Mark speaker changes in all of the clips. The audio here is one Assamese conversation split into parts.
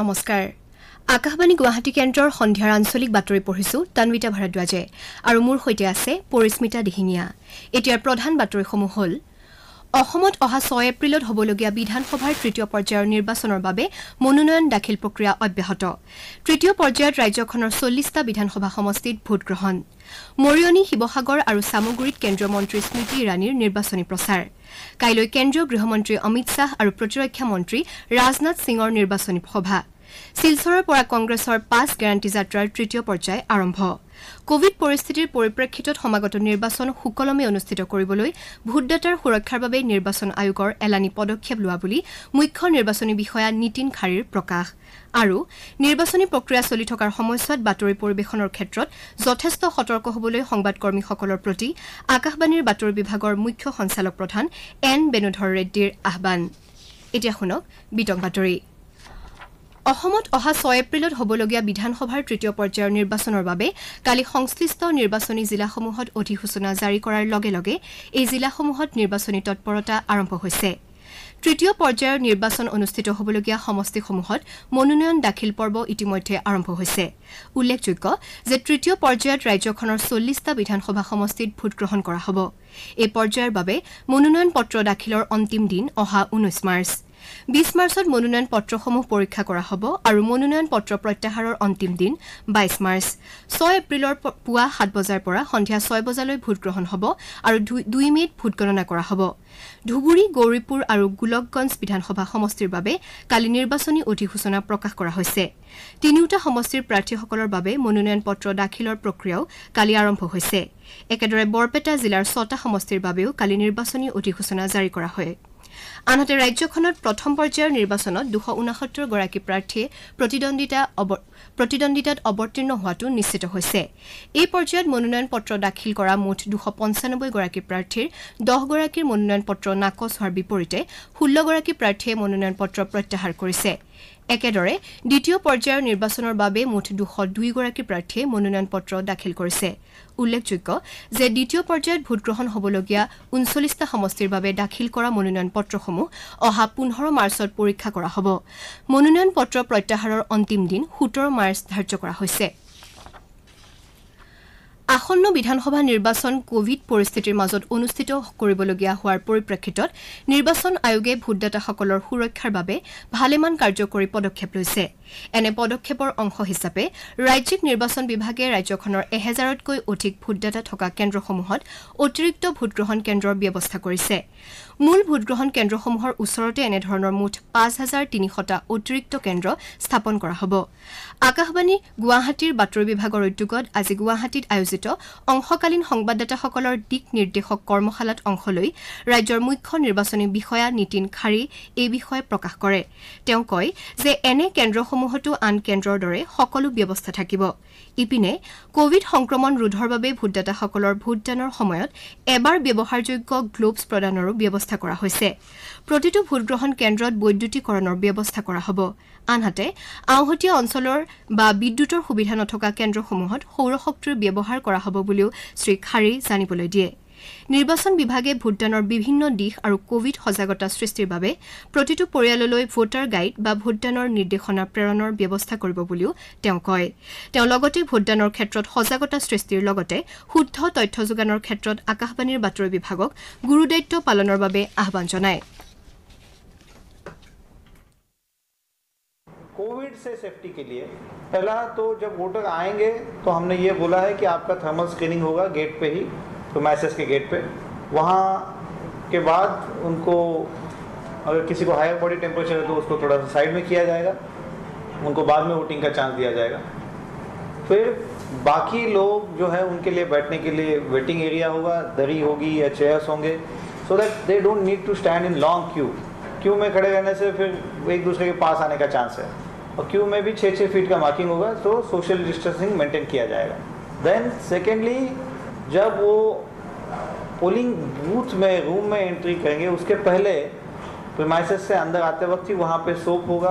Speaker 1: নমস্কাৰ আকাশবাণী গুৱাহাটী কেন্দ্ৰৰ সন্ধিয়াৰ আঞ্চলিক বাতৰি পঢ়িছো তানবিতা ভাৰদ্বাজে আৰু মোৰ সৈতে আছে পৰিস্মিতা দিহিঙীয়া এতিয়াৰ প্ৰধান বাতৰিসমূহ হ'ল অসমত অহা ছয় এপ্ৰিলত হ'বলগীয়া বিধানসভাৰ তৃতীয় পৰ্যায়ৰ নিৰ্বাচনৰ বাবে মনোনয়ন দাখিল প্ৰক্ৰিয়া অব্যাহত তৃতীয় পৰ্যায়ত ৰাজ্যখনৰ চল্লিছটা বিধানসভা সমষ্টিত ভোটগ্ৰহণ মৰিয়নি শিৱসাগৰ আৰু চামগুৰিত কেন্দ্ৰীয় মন্ত্ৰী স্মৃতি ইৰাণীৰ নিৰ্বাচনী প্ৰচাৰ কাইলৈ কেন্দ্ৰীয় গৃহমন্ত্ৰী অমিত শ্বাহ আৰু প্ৰতিৰক্ষা মন্ত্ৰী ৰাজনাথ সিঙৰ নিৰ্বাচনী সভা শিলচৰৰ পৰা কংগ্ৰেছৰ পাঁচ গেৰাণ্টি যাত্ৰাৰ তৃতীয় পৰ্যায় আৰম্ভ কোভিড পৰিস্থিতিৰ পৰিপ্ৰেক্ষিতত সমাগত নিৰ্বাচন সুকলমে অনুষ্ঠিত কৰিবলৈ ভোটদাতাৰ সুৰক্ষাৰ বাবে নিৰ্বাচন আয়োগৰ এলানি পদক্ষেপ লোৱা বুলি মুখ্য নিৰ্বাচনী বিষয়া নীতিন খাৰীৰ প্ৰকাশ আৰু নিৰ্বাচনী প্ৰক্ৰিয়া চলি থকাৰ সময়ছোৱাত বাতৰি পৰিৱেশনৰ ক্ষেত্ৰত যথেষ্ট সতৰ্ক হ'বলৈ সংবাদকৰ্মীসকলৰ প্ৰতি আকাশবাণীৰ বাতৰি বিভাগৰ মুখ্য সঞ্চালক প্ৰধান এন বেণুধৰ ৰেড্ডীৰ আহান অসমত অহা ছয় এপ্ৰিলত হ'বলগীয়া বিধানসভাৰ তৃতীয় পৰ্যায়ৰ নিৰ্বাচনৰ বাবে কালি সংশ্লিষ্ট নিৰ্বাচনী জিলাসমূহত অধিসূচনা জাৰি কৰাৰ লগে লগে এই জিলাসমূহত নিৰ্বাচনী তৎপৰতা আৰম্ভ হৈছে তৃতীয় পৰ্যায়ৰ নিৰ্বাচন অনুষ্ঠিত হ'বলগীয়া সমষ্টিসমূহত মনোনয়ন দাখিল পৰ্ব ইতিমধ্যে আৰম্ভ হৈছে উল্লেখযোগ্য যে তৃতীয় পৰ্যায়ত ৰাজ্যখনৰ চল্লিছটা বিধানসভা সমষ্টিত ভোটগ্ৰহণ কৰা হ'ব এই পৰ্যায়ৰ বাবে মনোনয়ন পত্ৰ দাখিলৰ অন্তিম দিন অহা ঊনৈছ মাৰ্চ বিছ মাৰ্চত মনোনয়ন পত্ৰসমূহ পৰীক্ষা কৰা হ'ব আৰু মনোনয়ন পত্ৰ প্ৰত্যাহাৰৰ অন্তিম দিন বাইছ মাৰ্চ ছয় এপ্ৰিলৰ পুৱা সাত বজাৰ পৰা সন্ধিয়া ছয় বজালৈ ভোটগ্ৰহণ হ'ব আৰু দুই মে'ত ভোটগণনা কৰা হ'ব ধুবুৰী গৌৰীপুৰ আৰু গোলকগঞ্জ বিধানসভা সমষ্টিৰ বাবে কালি নিৰ্বাচনী অধিসূচনা প্ৰকাশ কৰা হৈছে তিনিওটা সমষ্টিৰ প্ৰাৰ্থীসকলৰ বাবে মনোনয়ন পত্ৰ দাখিলৰ প্ৰক্ৰিয়াও কালি আৰম্ভ হৈছে একেদৰে বৰপেটা জিলাৰ ছটা সমষ্টিৰ বাবেও কালি নিৰ্বাচনী অধিসূচনা জাৰি কৰা হয় আনহাতে ৰাজ্যখনত প্ৰথম পৰ্যায়ৰ নিৰ্বাচনত দুশ ঊনসত্তৰগৰাকী প্ৰাৰ্থীয়ে প্ৰতিদ্বন্দ্বিতাত অৱতীৰ্ণ হোৱাটো নিশ্চিত হৈছে এই পৰ্যায়ত মনোনয়ন পত্ৰ দাখিল কৰা মুঠ দুশ পঞ্চানব্বৈগৰাকী প্ৰাৰ্থীৰ দহগৰাকীৰ মনোনয়ন পত্ৰ নাকচ হোৱাৰ বিপৰীতে ষোল্লগৰাকী প্ৰাৰ্থীয়ে মনোনয়ন পত্ৰ প্ৰত্যাহাৰ কৰিছে একেদৰে দ্বিতীয় পৰ্যায়ৰ নিৰ্বাচনৰ বাবে মুঠ দুশ দুইগৰাকী প্ৰাৰ্থীয়ে মনোনয়ন পত্ৰ দাখিল কৰিছে উল্লেখযোগ্য যে দ্বিতীয় পৰ্যায়ত ভোটগ্ৰহণ হ'বলগীয়া ঊনচল্লিছটা সমষ্টিৰ বাবে দাখিল কৰা মনোনয়ন পত্ৰসমূহ অহা পোন্ধৰ মাৰ্চত পৰীক্ষা কৰা হ'ব মনোনয়ন পত্ৰ প্ৰত্যাহাৰৰ অন্তিম দিন সোতৰ মাৰ্চ ধাৰ্য কৰা হৈছে আসন্ন বিধানসভা নিৰ্বাচন কোভিড পৰিস্থিতিৰ মাজত অনুষ্ঠিত কৰিবলগীয়া হোৱাৰ পৰিপ্ৰেক্ষিতত নিৰ্বাচন আয়োগে ভোটদাতাসকলৰ সুৰক্ষাৰ বাবে ভালেমান কাৰ্যকৰী পদক্ষেপ লৈছে এনে পদক্ষেপৰ অংশ হিচাপে ৰাজ্যিক নিৰ্বাচন বিভাগে ৰাজ্যখনৰ এহেজাৰতকৈ অধিক ভোটদাতা থকা কেন্দ্ৰসমূহত অতিৰিক্ত ভোটগ্ৰহণ কেন্দ্ৰৰ ব্যৱস্থা কৰিছে মূল ভোটগ্ৰহণ কেন্দ্ৰসমূহৰ ওচৰতে এনেধৰণৰ মুঠ পাঁচ হাজাৰ তিনিশটা অতিৰিক্ত কেন্দ্ৰ স্থাপন কৰা হ'ব আকাশবাণী গুৱাহাটীৰ বাতৰি বিভাগৰ উদ্যোগত আজি গুৱাহাটীত আয়োজিত অংশকালীন সংবাদদাতাসকলৰ দিক নিৰ্দেশক কৰ্মশালাত অংশ লৈ ৰাজ্যৰ মুখ্য নিৰ্বাচনী বিষয়া নীতিন খাৰী এই বিষয়ে প্ৰকাশ কৰে তেওঁ কয় যে এনে কেন্দ্ৰসমূহতো আন কেন্দ্ৰৰ দৰে সকলো ব্যৱস্থা থাকিব ইপিনে কোভিড সংক্ৰমণ ৰোধৰ বাবে ভোটদাতাসকলৰ ভোটদানৰ সময়ত এবাৰ ব্যৱহাৰযোগ্য গ্লোভছ প্ৰদানৰো ব্যৱস্থা কৰা হৈছে প্ৰতিটো ভোটগ্ৰহণ কেন্দ্ৰত বৈদ্যুতিকৰণৰ ব্যৱস্থা কৰা হ'ব আনহাতে আওহতীয়া অঞ্চলৰ বা বিদ্যুতৰ সুবিধা নথকা কেন্দ্ৰসমূহত সৌৰশক্তিৰ ব্যৱহাৰ কৰা হ'ব বুলিও শ্ৰীখাৰী জানিবলৈ দিয়ে নিৰ্বাচন বিভাগে ভোটদানৰ বিভিন্ন দিশ আৰু কোভিড সজাগতা সৃষ্টিৰ বাবে প্ৰতিটো পৰিয়াললৈ ভোটাৰ গাইড বা ভোটদানৰ নিৰ্দেশনা প্ৰেৰণৰ ব্যৱস্থা কৰিব বুলিও তেওঁ কয় তেওঁ লগতে ভোটদানৰ ক্ষেত্ৰত সজাগতা সৃষ্টিৰ লগতে শুদ্ধ তথ্য যোগানৰ ক্ষেত্ৰত আকাশবাণীৰ বাতৰি বিভাগক গুৰুদায়িত্ব পালনৰ বাবে আহান জনায়
Speaker 2: कोविड से सेफ्टी के लिए पहला तो जब वोटर आएंगे तो हमने ये बोला है कि आपका थर्मल स्क्रीनिंग होगा गेट पे ही तो मैसेज के गेट पे वहाँ के बाद उनको अगर किसी को हायर बॉडी टेम्परेचर है तो उसको थोड़ा सा साइड में किया जाएगा उनको बाद में वोटिंग का चांस दिया जाएगा फिर बाकी लोग जो है उनके लिए बैठने के लिए वेटिंग एरिया होगा दरी होगी या चेयर्स होंगे so that they don't need to stand in long queue queue में खड़े रहने से फिर एक दूसरे के पास आने का चांस है और क्यू में भी छः छः फीट का मार्किंग होगा तो सोशल डिस्टेंसिंग मेंटेन किया जाएगा देन सेकेंडली जब वो पोलिंग बूथ में रूम में एंट्री करेंगे उसके पहले प्रमाइसिस से अंदर आते वक्त ही वहाँ पे सोप होगा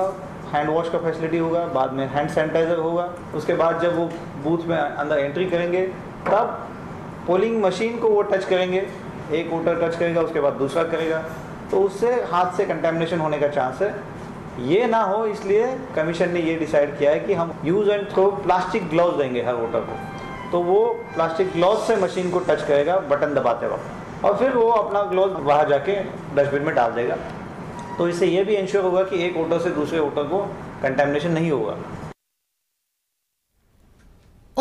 Speaker 2: हैंड वॉश का फैसिलिटी होगा बाद में हैंड सैनिटाइजर होगा उसके बाद जब वो बूथ में अंदर एंट्री करेंगे तब पोलिंग मशीन को वो टच करेंगे एक वोटर टच करेगा उसके बाद दूसरा करेगा तो उससे हाथ से कंटेमिनेशन होने का चांस है ये ना हो इसलिए कमीशन ने ये डिसाइड किया है कि हम use and throw plastic gloves देंगे हर वोटर को तो वो प्लास्टिक ग्लोव से मशीन को टच करेगा बटन दबाते वक्त और फिर वो अपना ग्लोव बाहर जाके डस्टबिन में डाल देगा तो इससे ये भी इंश्योर होगा कि एक ऑटो से दूसरे ऑटो को कंटेमिनेशन नहीं होगा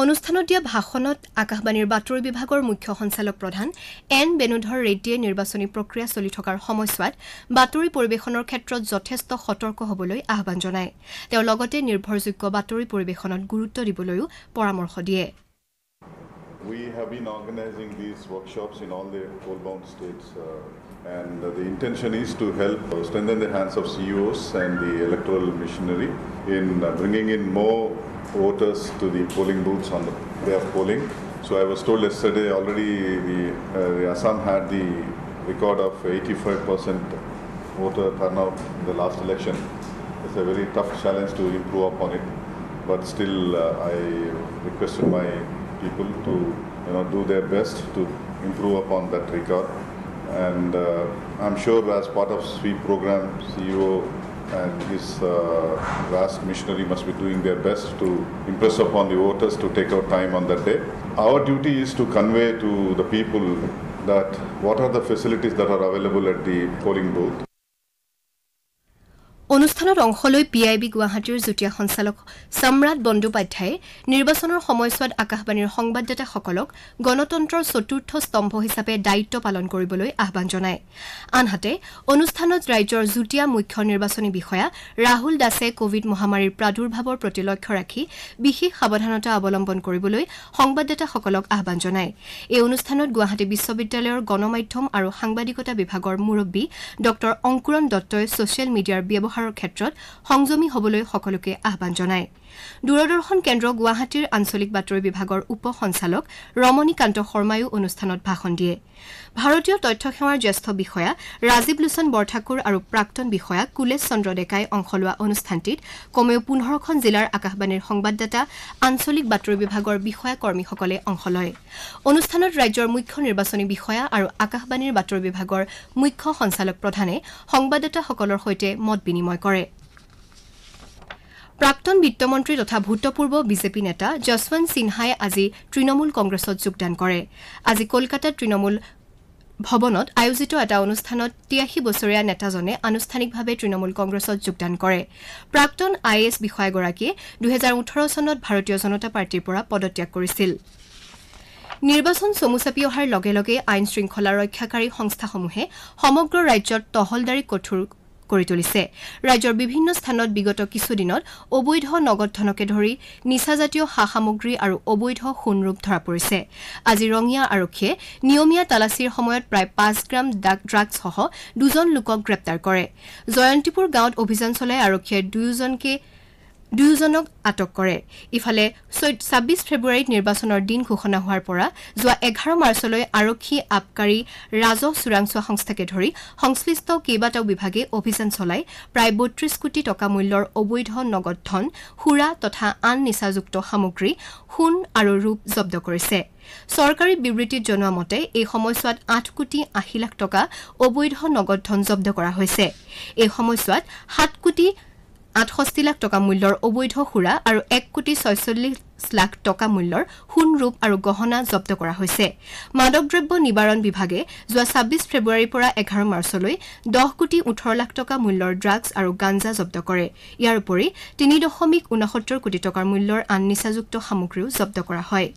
Speaker 1: অনুষ্ঠানত দিয়া ভাষণত আকাশবাণীৰ বাতৰি বিভাগৰ মুখ্য সঞ্চালক প্ৰধান এন বেণুধৰ ৰেড্ডীয়ে নিৰ্বাচনী প্ৰক্ৰিয়া চলি থকাৰ সময়ছোৱাত বাতৰি পৰিৱেশনৰ ক্ষেত্ৰত যথেষ্ট সতৰ্ক হ'বলৈ আহ্বান জনায় তেওঁ লগতে নিৰ্ভৰযোগ্য বাতৰি পৰিৱেশনত গুৰুত্ব দিবলৈও পৰামৰ্শ দিয়ে
Speaker 3: We have been organizing these workshops in all the coal-bound states uh, and the intention is to help strengthen the hands of CEOs and the electoral machinery in uh, bringing in more voters to the polling booths on the day of polling. So I was told yesterday already the, uh, the Assam had the record of 85% voter turnout in the last election. It's a very tough challenge to improve upon it. But still, uh, I requested my people to you know do their best to improve upon that record. And uh, I'm sure as part of SWEEP program, CEO and his uh, vast missionary must be doing their best to impress upon the voters to take out time on that day. Our duty is to convey to the people that what are the facilities that are available at the polling booth.
Speaker 1: অনুষ্ঠানত অংশ লৈ পি আই বি গুৱাহাটীৰ যুটীয়া সঞ্চালক সম্ৰাট বন্দ্যোপাধ্যায়ে নিৰ্বাচনৰ সময়ছোৱাত আকাশবাণীৰ সংবাদদাতাসকলক গণতন্ত্ৰৰ চতুৰ্থ স্তম্ভ হিচাপে দায়িত্ব পালন কৰিবলৈ আহান জনায় আনহাতে অনুষ্ঠানত ৰাজ্যৰ যুটীয়া মুখ্য নিৰ্বাচনী বিষয়া ৰাহুল দাসে কোভিড মহামাৰীৰ প্ৰাদুৰ্ভাৱৰ প্ৰতি লক্ষ্য ৰাখি বিশেষ সাৱধানতা অৱলম্বন কৰিবলৈ সংবাদদাতাসকলক আহান জনায় এই অনুষ্ঠানত গুৱাহাটী বিশ্ববিদ্যালয়ৰ গণমাধ্যম আৰু সাংবাদিকতা বিভাগৰ মুৰববী ডঃ অংকুৰণ দত্তই ছচিয়েল মিডিয়াৰ ব্যৱহাৰ ব্যৱহাৰৰ ক্ষেত্ৰত সংযমী হ'বলৈ সকলোকে আহান জনায় দূৰদৰ্শন কেন্দ্ৰ গুৱাহাটীৰ আঞ্চলিক বাতৰি বিভাগৰ উপ সঞ্চালক ৰমণীকান্ত শৰ্মায়ো অনুষ্ঠানত ভাষণ দিয়ে ভাৰতীয় তথ্য সেৱাৰ জ্যেষ্ঠ বিষয়া ৰাজীৱ লোচন বৰঠাকুৰ আৰু প্ৰাক্তন বিষয়া কুলেশ চন্দ্ৰ ডেকাই অংশ লোৱা অনুষ্ঠানটিত কমেও পোন্ধৰখন জিলাৰ আকাশবাণীৰ সংবাদদাতা আঞ্চলিক বাতৰি বিভাগৰ বিষয়া কৰ্মীসকলে অংশ লয় অনুষ্ঠানত ৰাজ্যৰ মুখ্য নিৰ্বাচনী বিষয়া আৰু আকাশবাণীৰ বাতৰি বিভাগৰ মুখ্য সঞ্চালক প্ৰধানে সংবাদদাতাসকলৰ সৈতে মত বিনিময় কৰিছে প্ৰাক্তন বিত্তমন্ত্ৰী তথা ভূতপূৰ্ব বিজেপি নেতা যশৱন্ত সিনহাই আজি তৃণমূল কংগ্ৰেছত যোগদান কৰে আজি কলকাতাত তৃণমূল ভৱনত আয়োজিত এটা অনুষ্ঠানত তিয়াশী বছৰীয়া নেতাজনে আনুষ্ঠানিকভাৱে তৃণমূল কংগ্ৰেছত যোগদান কৰে প্ৰাক্তন আই এ এছ বিষয়াগৰাকীয়ে দুহেজাৰ ওঠৰ চনত ভাৰতীয় জনতা পাৰ্টীৰ পৰা পদত্যাগ কৰিছিল নিৰ্বাচন চমু চাপি অহাৰ লগে লগে আইন শৃংখলা ৰক্ষাকাৰী সংস্থাসমূহে সমগ্ৰ ৰাজ্যত তহলদাৰী কঠোৰ কৰি তুলিছে ৰাজ্যৰ বিভিন্ন স্থানত বিগত কিছুদিনত অবৈধ নগদ ধনকে ধৰি নিচাজাতীয় সা সামগ্ৰী আৰু অবৈধ সোণৰূপ ধৰা পৰিছে আজি ৰঙিয়া আৰক্ষীয়ে নিয়মীয়া তালাচীৰ সময়ত প্ৰায় পাঁচ গ্ৰাম ড্ৰাগছসহ দুজন লোকক গ্ৰেপ্তাৰ কৰে জয়ন্তীপুৰ গাঁৱত অভিযান চলাই আৰক্ষীয়ে দুয়োজনকে দুয়োজনক আটক কৰে ইফালে ছাব্বিছ ফেব্ৰুৱাৰীত নিৰ্বাচনৰ দিন ঘোষণা হোৱাৰ পৰা যোৱা এঘাৰ মাৰ্চলৈ আৰক্ষী আবকাৰী ৰাজহ চোৰাংচোৱা সংস্থাকে ধৰি সংশ্লিষ্ট কেইবাটাও বিভাগে অভিযান চলাই প্ৰায় বত্ৰিশ কোটি টকা মূল্যৰ অবৈধ নগদ ধন সুৰা তথা আন নিচাযুক্ত সামগ্ৰী সোণ আৰু ৰূপ জব্দ কৰিছে চৰকাৰী বিবৃতিত জনোৱা মতে এই সময়ছোৱাত আঠ কোটি আশী লাখ টকা অবৈধ নগদ ধন জব্দ কৰা হৈছে এই সময়ছোৱাত সাত কোটি টকা আঠষষ্ঠি লাখ টকা মূল্যৰ অবৈধ সুৰা আৰু এক কোটি ছয়চল্লিছ লাখ টকা মূল্যৰ সোণ ৰূপ আৰু গহনা জব্দ কৰা হৈছে মাদক দ্ৰব্য নিবাৰণ বিভাগে যোৱা ছাব্বিছ ফেব্ৰুৱাৰীৰ পৰা এঘাৰ মাৰ্চলৈ দহ কোটি ওঠৰ লাখ টকা মূল্যৰ ড্ৰাগছ আৰু গাঞ্জা জব্দ কৰে ইয়াৰ উপৰি তিনি দশমিক ঊনসত্তৰ কোটি টকাৰ মূল্যৰ আন নিচাযুক্ত সামগ্ৰীও জব্দ কৰা হয়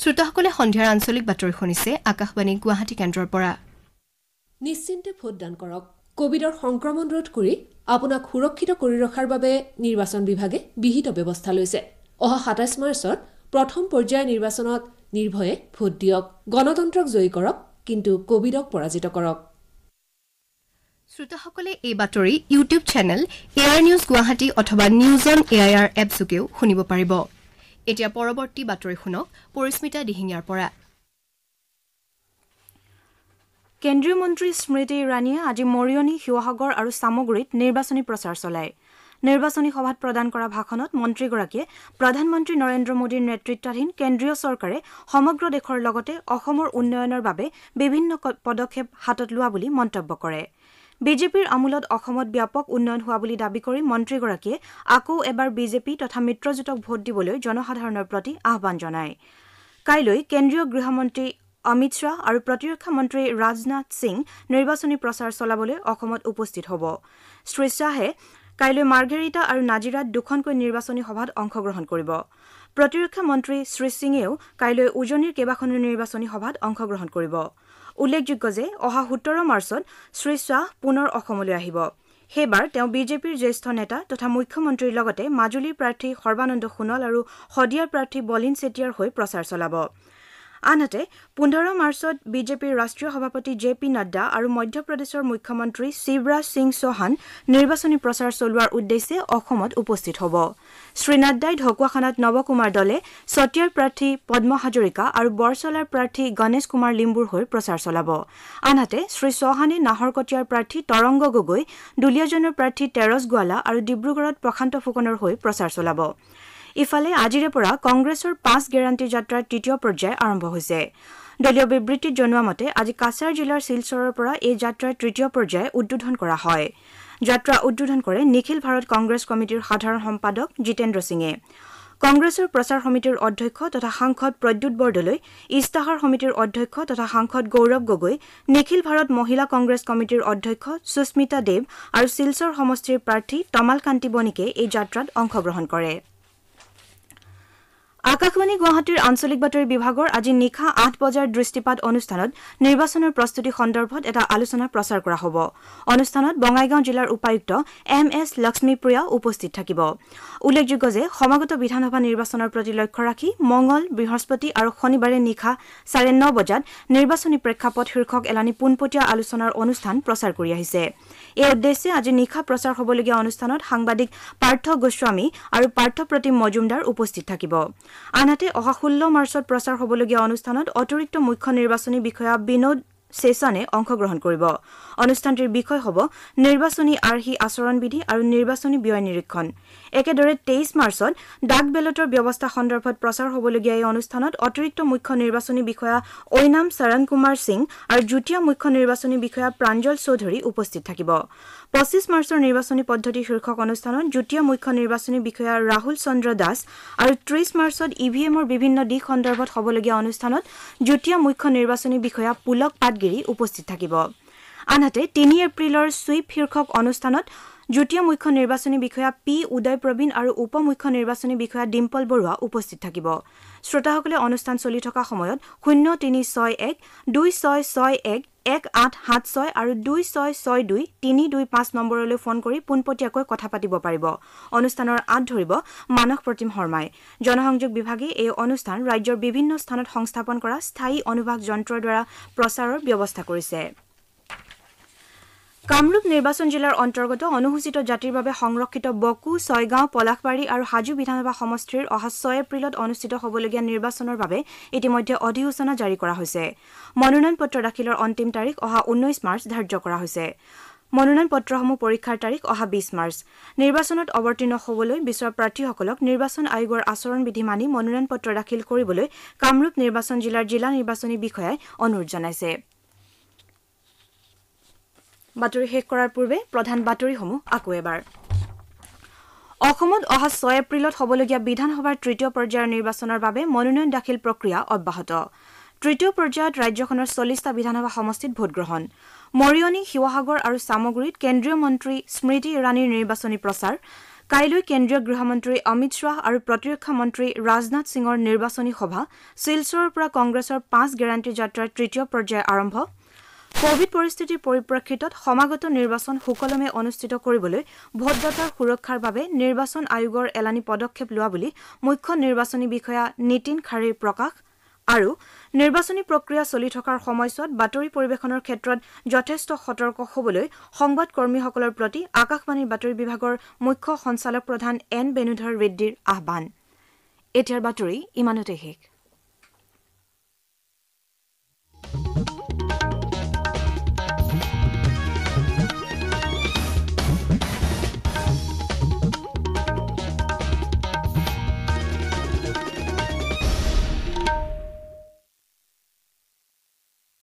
Speaker 1: শ্ৰোতাসকলে সন্ধিয়াৰ আঞ্চলিক বাতৰি শুনিছে আকাশবাণী গুৱাহাটী কেন্দ্ৰৰ পৰা নিশ্চিন্তে ভোটদান কৰক কোভিডৰ সংক্ৰমণ ৰোধ কৰি আপোনাক সুৰক্ষিত কৰি ৰখাৰ বাবে নিৰ্বাচন বিভাগে বিহিত ব্যৱস্থা লৈছে অহা সাতাইছ মাৰ্চত প্ৰথম পৰ্যায়ৰ নিৰ্বাচনত নিৰ্ভয়ে ভোট দিয়ক গণতন্ত্ৰক জয়ী কৰক কিন্তু কোভিডক পৰাজিত কৰক শ্ৰোতাসকলে এই বাতৰি ইউটিউব চেনেল এ এয়াৰ নিউজ গুৱাহাটী অথবা news on A I R এপযোগেও শুনিব পাৰিব এতিয়া পৰৱৰ্তী বাতৰি শুনক পৰিস্মিতা দিহিঙীয়াৰ পৰা
Speaker 4: কেন্দ্ৰীয় মন্ত্ৰী স্মৃতি ইৰাণীয়ে আজি মৰিয়নি শিৱসাগৰ আৰু চামগুৰিত নিৰ্বাচনী প্ৰচাৰ চলায় নিৰ্বাচনী সভাত প্ৰদান কৰা ভাষণত মন্ত্ৰীগৰাকীয়ে প্ৰধানমন্ত্ৰী নৰেন্দ্ৰ মোদীৰ নেতৃতাধীন কেন্দ্ৰীয় চৰকাৰে সমগ্ৰ দেশৰ লগতে অসমৰ উন্নয়নৰ বাবে বিভিন্ন পদক্ষেপ হাতত লোৱা বুলি মন্তব্য কৰে বিজেপিৰ আমোলত অসমত ব্যাপক উন্নয়ন হোৱা বুলি দাবী কৰি মন্ত্ৰীগৰাকীয়ে আকৌ এবাৰ বিজেপি তথা মিত্ৰজোঁটক ভোট দিবলৈ জনসাধাৰণৰ প্ৰতি আহান জনায় কাইলৈ কেন্দ্ৰীয় গৃহমন্ত্ৰী অমিত শ্বাহ আৰু প্ৰতিৰক্ষা মন্ত্ৰী ৰাজনাথ সিং নিৰ্বাচনী প্ৰচাৰ চলাবলৈ অসমত উপস্থিত হ'ব শ্ৰীশ্বাহে কাইলৈ মাৰ্ঘেৰিটা আৰু নাজিৰাত দুখনকৈ নিৰ্বাচনী সভাত অংশগ্ৰহণ কৰিব প্ৰতিৰক্ষা মন্ত্ৰী শ্ৰীসিঙেও কাইলৈ উজনিৰ কেইবাখনো নিৰ্বাচনী সভাত অংশগ্ৰহণ কৰিব উল্লেখযোগ্য যে অহা সোতৰ মাৰ্চত শ্ৰীশ্বাহ পুনৰ অসমলৈ আহিব সেইবাৰ তেওঁ বিজেপিৰ জ্যেষ্ঠ নেতা তথা মুখ্যমন্ত্ৰীৰ লগতে মাজুলীৰ প্ৰাৰ্থী সৰ্বানন্দ সোণোৱাল আৰু শদিয়াৰ প্ৰাৰ্থী বলিন চেতিয়াৰ হৈ প্ৰচাৰ চলাব আনহাতে পোন্ধৰ মাৰ্চত বিজেপিৰ ৰাষ্ট্ৰীয় সভাপতি জে পি নাড্ডা আৰু মধ্যপ্ৰদেশৰ মুখ্যমন্ত্ৰী শিৱৰাজ সিং চৌহান নিৰ্বাচনী প্ৰচাৰ চলোৱাৰ উদ্দেশ্যে অসমত উপস্থিত হ'ব শ্ৰীনাড্ডাই ঢকুৱাখানাত নৱকুমাৰ দলে চতিয়াৰ প্ৰাৰ্থী পদ্ম হাজৰিকা আৰু বৰচলাৰ প্ৰাৰ্থী গণেশ কুমাৰ লিম্বুৰ হৈ প্ৰচাৰ চলাব আনহাতে শ্ৰীচৌহানে নাহৰকটীয়াৰ প্ৰাৰ্থী তৰংগ গগৈ দুলীয়াজনৰ প্ৰাৰ্থী তেৰছ গোৱালা আৰু ডিব্ৰুগড়ত প্ৰশান্ত ফুকনৰ হৈ প্ৰচাৰ চলাব ইফালে আজিৰে পৰা কংগ্ৰেছৰ পাঁচ গেৰাণ্টি যাত্ৰাৰ তৃতীয় পৰ্যায় আৰম্ভ হৈছে দলীয় বিবৃতিত জনোৱা মতে আজি কাছাৰ জিলাৰ শিলচৰৰ পৰা এই যাত্ৰাৰ তৃতীয় পৰ্যায় উদ্বোধন কৰা হয় যাত্ৰা উদ্বোধন কৰে নিখিল ভাৰত কংগ্ৰেছ কমিটীৰ সাধাৰণ সম্পাদক জিতেন্দ্ৰ সিঙে কংগ্ৰেছৰ প্ৰচাৰ সমিতিৰ অধ্যক্ষ তথা সাংসদ প্ৰদ্যুৎ বৰদলৈ ইস্তাহাৰ সমিতিৰ অধ্যক্ষ তথা সাংসদ গৌৰৱ গগৈ নিখিল ভাৰত মহিলা কংগ্ৰেছ কমিটীৰ অধ্যক্ষ সুস্মিতা দেৱ আৰু শিলচৰ সমষ্টিৰ প্ৰাৰ্থী তমালকান্তি বণিকে এই যাত্ৰাত অংশগ্ৰহণ কৰিছে আকাশবাণী গুৱাহাটীৰ আঞ্চলিক বাতৰি বিভাগৰ আজি নিশা আঠ বজাৰ দৃষ্টিপাত অনুষ্ঠানত নিৰ্বাচনৰ প্ৰস্তুতি সন্দৰ্ভত এটা আলোচনা প্ৰচাৰ কৰা হ'ব অনুষ্ঠানত বঙাইগাঁও জিলাৰ উপায়ুক্ত এম এছ লক্ষ্মীপ্ৰিয়া উপস্থিত থাকিব উল্লেখযোগ্য যে সমাগত বিধানসভা নিৰ্বাচনৰ প্ৰতি লক্ষ্য ৰাখি মঙল বৃহস্পতি আৰু শনিবাৰে নিশা চাৰে ন বজাত নিৰ্বাচনী প্ৰেক্ষাপট শীৰ্ষক এলানি পোনপটীয়া আলোচনাৰ অনুষ্ঠান প্ৰচাৰ কৰি আহিছে এই উদ্দেশ্যে আজি নিশা প্ৰচাৰ হ'বলগীয়া অনুষ্ঠানত সাংবাদিক পাৰ্থ গোস্বামী আৰু পাৰ্থ প্ৰতিম মজুমদাৰ উপস্থিত থাকিব আনহাতে অহা ষোল্ল মাৰ্চত প্ৰচাৰ হ'বলগীয়া অনুষ্ঠানত অতিৰিক্ত মুখ্য নিৰ্বাচনী বিষয়া বিনোদ ছেছানে অংশগ্ৰহণ কৰিব অনুষ্ঠানটিৰ বিষয় হ'ব নিৰ্বাচনী আৰ্হি আচৰণবিধি আৰু নিৰ্বাচনী ব্যয় নিৰীক্ষণ একেদৰে তেইছ মাৰ্চত ডাক বেলটৰ ব্যৱস্থা সন্দৰ্ভত প্ৰচাৰ হ'বলগীয়া এই অনুষ্ঠানত অতিৰিক্ত মুখ্য নিৰ্বাচনী বিষয়া ঐনাম চৰণ কুমাৰ সিং আৰু যুটীয়া মুখ্য নিৰ্বাচনী বিষয়া প্ৰাঞ্জল চৌধুৰী উপস্থিত থাকিব পঁচিছ মাৰ্চৰ নিৰ্বাচনী পদ্ধতি শীৰ্ষক অনুষ্ঠানত যুটীয়া মুখ্য নিৰ্বাচনী বিষয়া ৰাহুল চন্দ্ৰ দাস আৰু ত্ৰিছ মাৰ্চত ই ভি এমৰ বিভিন্ন দিশ সন্দৰ্ভত হ'বলগীয়া অনুষ্ঠানত যুটীয়া মুখ্য নিৰ্বাচনী বিষয়া পুলক পাটগিৰি উপস্থিত থাকিব আনহাতে তিনি এপ্ৰিলৰ ছুইপ শীৰ্ষক অনুষ্ঠানত যুটীয়া মুখ্য নিৰ্বাচনী বিষয়া পি উদয় প্ৰবীণ আৰু উপ মুখ্য নিৰ্বাচনী বিষয়া ডিম্পল বৰুৱা উপস্থিত থাকিব শ্ৰোতাসকলে অনুষ্ঠান চলি থকা সময়ত শূন্য তিনি ছয় এক দুই ছয় ছয় এক এক আঠ সাত ছয় আৰু দুই ছয় ছয় দুই তিনি দুই পাঁচ নম্বৰলৈ ফোন কৰি পোনপটীয়াকৈ কথা পাতিব পাৰিব অনুষ্ঠানৰ আঁত ধৰিব মানস প্ৰতিম শৰ্মাই জনসংযোগ বিভাগে এই অনুষ্ঠান ৰাজ্যৰ বিভিন্ন স্থানত সংস্থাপন কৰা স্থায়ী অনুভাগ যন্ত্ৰৰ দ্বাৰা প্ৰচাৰৰ ব্যৱস্থা কৰিছে কামৰূপ নিৰ্বাচন জিলাৰ অন্তৰ্গত অনুসূচিত জাতিৰ বাবে সংৰক্ষিত বকু ছয়গাঁও পলাশবাৰী আৰু হাজু বিধানসভা সমষ্টিৰ অহা ছয় এপ্ৰিলত অনুষ্ঠিত হ'বলগীয়া নিৰ্বাচনৰ বাবে ইতিমধ্যে অধিসূচনা জাৰি কৰা হৈছে মনোনয়ন পত্ৰ দাখিলৰ অন্তিম তাৰিখ অহা ঊনৈছ মাৰ্চ ধাৰ্য কৰা হৈছে মনোনয়ন পত্ৰসমূহ পৰীক্ষাৰ তাৰিখ অহা বিশ মাৰ্চ নিৰ্বাচনত অৱতীৰ্ণ হ'বলৈ বিচৰা প্ৰাৰ্থীসকলক নিৰ্বাচন আয়োগৰ আচৰণ বিধি মানি মনোনয়ন পত্ৰ দাখিল কৰিবলৈ কামৰূপ নিৰ্বাচন জিলাৰ জিলা নিৰ্বাচনী বিষয়াই অনুৰোধ জনাইছে বাতৰি শেষ কৰাৰ পূৰ্বে প্ৰধান বাতৰিসমূহ আকৌ এবাৰ অসমত অহা ছয় এপ্ৰিলত হ'বলগীয়া বিধানসভাৰ তৃতীয় পৰ্যায়ৰ নিৰ্বাচনৰ বাবে মনোনয়ন দাখিল প্ৰক্ৰিয়া অব্যাহত তৃতীয় পৰ্যায়ত ৰাজ্যখনৰ চল্লিছটা বিধানসভা সমষ্টিত ভোটগ্ৰহণ মৰিয়নি শিৱসাগৰ আৰু চামগুৰিত কেন্দ্ৰীয় মন্ত্ৰী স্মৃতি ইৰাণীৰ নিৰ্বাচনী প্ৰচাৰ কাইলৈ কেন্দ্ৰীয় গৃহমন্ত্ৰী অমিত শ্বাহ আৰু প্ৰতিৰক্ষা মন্ত্ৰী ৰাজনাথ সিঙৰ নিৰ্বাচনী সভা শিলচৰৰ পৰা কংগ্ৰেছৰ পাঁচ গেৰাণ্টি যাত্ৰাৰ তৃতীয় পৰ্যায় আৰম্ভ কোভিড পৰিস্থিতিৰ পৰিপ্ৰেক্ষিতত সমাগত নিৰ্বাচন সুকলমে অনুষ্ঠিত কৰিবলৈ ভোটদাতাৰ সুৰক্ষাৰ বাবে নিৰ্বাচন আয়োগৰ এলানি পদক্ষেপ লোৱা বুলি মুখ্য নিৰ্বাচনী বিষয়া নীতিন খাৰীৰ প্ৰকাশ আৰু নিৰ্বাচনী প্ৰক্ৰিয়া চলি থকাৰ সময়ছোৱাত বাতৰি পৰিৱেশনৰ ক্ষেত্ৰত যথেষ্ট সতৰ্ক হবলৈ সংবাদকৰ্মীসকলৰ প্ৰতি আকাশবাণীৰ বাতৰি বিভাগৰ মুখ্য সঞ্চালক প্ৰধান এন বেণুধৰ ৰেড্ডীৰ আহান